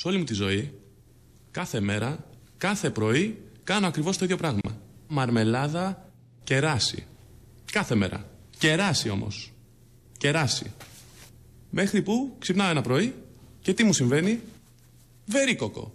Σε όλη μου τη ζωή, κάθε μέρα, κάθε πρωί, κάνω ακριβώς το ίδιο πράγμα. Μαρμελάδα, κεράσι. Κάθε μέρα. Κεράσι όμως. Κεράσι. Μέχρι που ξυπνάω ένα πρωί και τι μου συμβαίνει. Βερίκοκο.